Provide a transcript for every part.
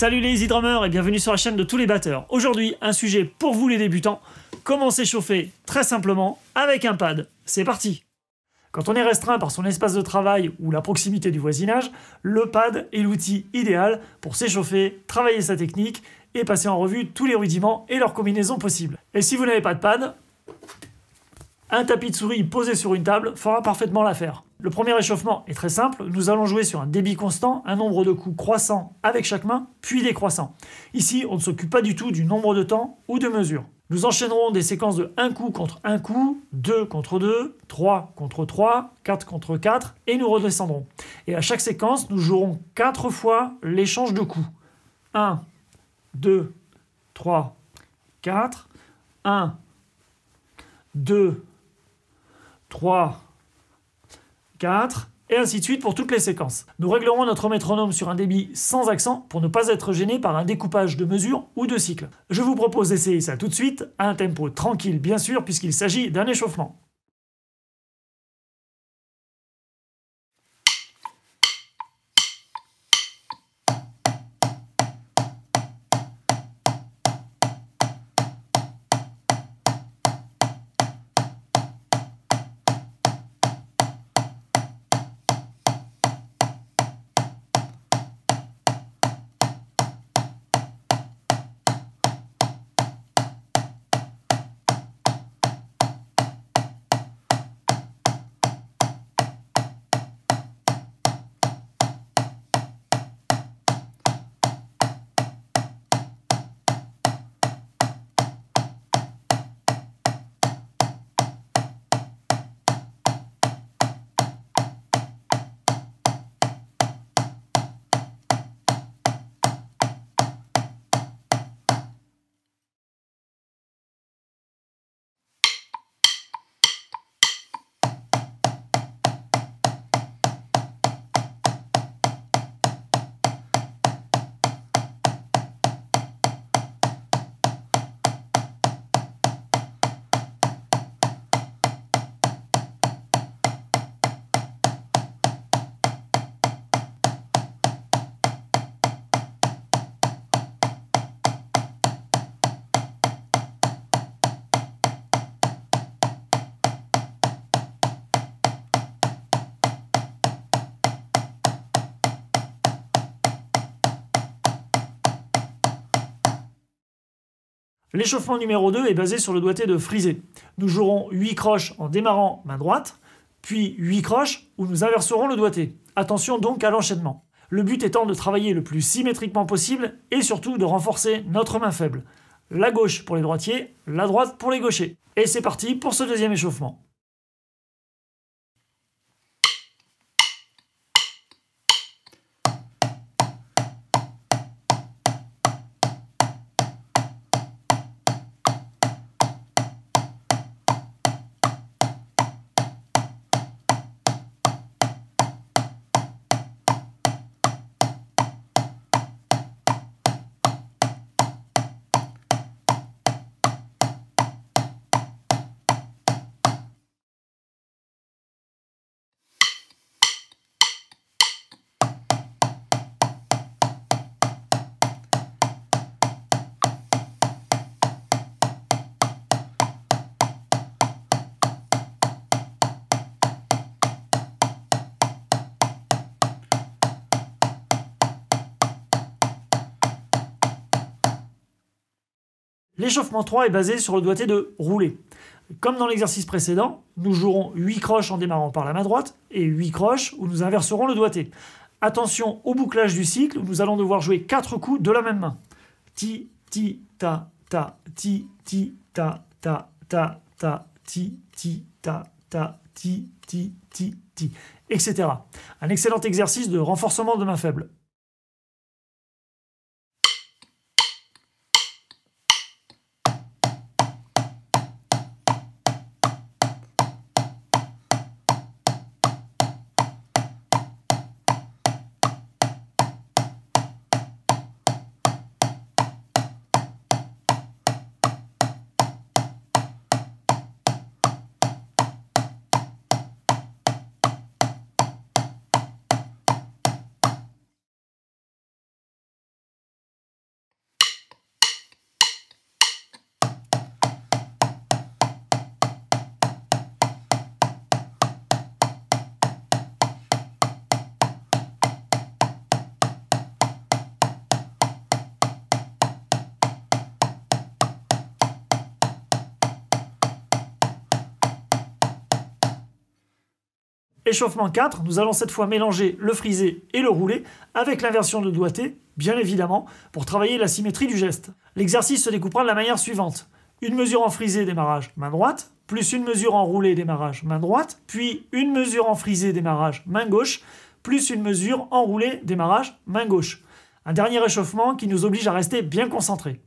Salut les Easy Drummers et bienvenue sur la chaîne de tous les batteurs. Aujourd'hui, un sujet pour vous les débutants, comment s'échauffer très simplement avec un pad. C'est parti Quand on est restreint par son espace de travail ou la proximité du voisinage, le pad est l'outil idéal pour s'échauffer, travailler sa technique et passer en revue tous les rudiments et leurs combinaisons possibles. Et si vous n'avez pas de pad, un tapis de souris posé sur une table fera parfaitement l'affaire. Le premier échauffement est très simple, nous allons jouer sur un débit constant, un nombre de coups croissant avec chaque main, puis décroissant. Ici, on ne s'occupe pas du tout du nombre de temps ou de mesures. Nous enchaînerons des séquences de 1 coup contre 1 coup, 2 contre 2, 3 contre 3, 4 contre 4, et nous redescendrons. Et à chaque séquence, nous jouerons 4 fois l'échange de coups. 1, 2, 3, 4, 1, 2, 3, 4, et ainsi de suite pour toutes les séquences. Nous réglerons notre métronome sur un débit sans accent pour ne pas être gêné par un découpage de mesures ou de cycles. Je vous propose d'essayer ça tout de suite, à un tempo tranquille bien sûr, puisqu'il s'agit d'un échauffement. L'échauffement numéro 2 est basé sur le doigté de frisé. Nous jouerons 8 croches en démarrant main droite, puis 8 croches où nous inverserons le doigté. Attention donc à l'enchaînement. Le but étant de travailler le plus symétriquement possible et surtout de renforcer notre main faible. La gauche pour les droitiers, la droite pour les gauchers. Et c'est parti pour ce deuxième échauffement. L'échauffement 3 est basé sur le doigté de rouler. Comme dans l'exercice précédent, nous jouerons 8 croches en démarrant par la main droite et 8 croches où nous inverserons le doigté. Attention au bouclage du cycle, nous allons devoir jouer 4 coups de la même main. Ti, ti, ta, ta, ti, ti, ta, ta, ta, ta, ti, ti, ta, ta, ti, ti, ti, ti, etc. Un excellent exercice de renforcement de main faible. Échauffement 4, nous allons cette fois mélanger le frisé et le roulé avec l'inversion de doigté, bien évidemment, pour travailler la symétrie du geste. L'exercice se découpera de la manière suivante. Une mesure en frisé démarrage main droite, plus une mesure en roulé démarrage main droite, puis une mesure en frisé démarrage main gauche, plus une mesure en roulé démarrage main gauche. Un dernier échauffement qui nous oblige à rester bien concentrés.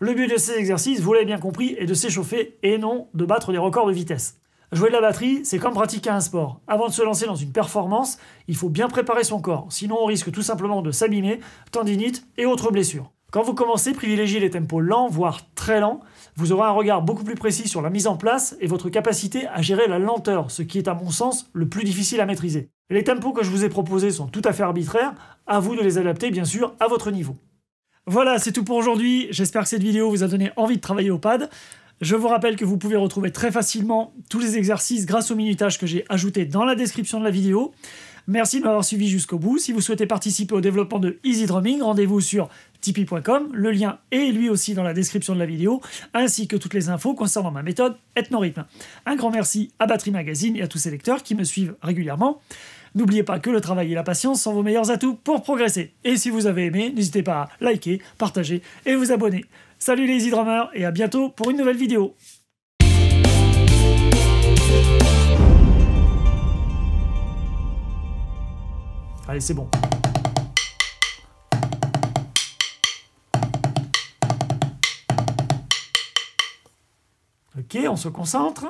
Le but de ces exercices, vous l'avez bien compris, est de s'échauffer et non de battre des records de vitesse. Jouer de la batterie, c'est comme pratiquer un sport. Avant de se lancer dans une performance, il faut bien préparer son corps, sinon on risque tout simplement de s'abîmer, tendinite et autres blessures. Quand vous commencez, privilégiez les tempos lents, voire très lents. Vous aurez un regard beaucoup plus précis sur la mise en place et votre capacité à gérer la lenteur, ce qui est à mon sens le plus difficile à maîtriser. Les tempos que je vous ai proposés sont tout à fait arbitraires, à vous de les adapter bien sûr à votre niveau. Voilà, c'est tout pour aujourd'hui. J'espère que cette vidéo vous a donné envie de travailler au pad. Je vous rappelle que vous pouvez retrouver très facilement tous les exercices grâce au minutage que j'ai ajouté dans la description de la vidéo. Merci de m'avoir suivi jusqu'au bout. Si vous souhaitez participer au développement de Easy Drumming, rendez-vous sur tipeee.com. Le lien est lui aussi dans la description de la vidéo, ainsi que toutes les infos concernant ma méthode rythme. Un grand merci à Battery Magazine et à tous ses lecteurs qui me suivent régulièrement. N'oubliez pas que le travail et la patience sont vos meilleurs atouts pour progresser. Et si vous avez aimé, n'hésitez pas à liker, partager et vous abonner. Salut les e Drummers et à bientôt pour une nouvelle vidéo. Allez, c'est bon. Ok, on se concentre.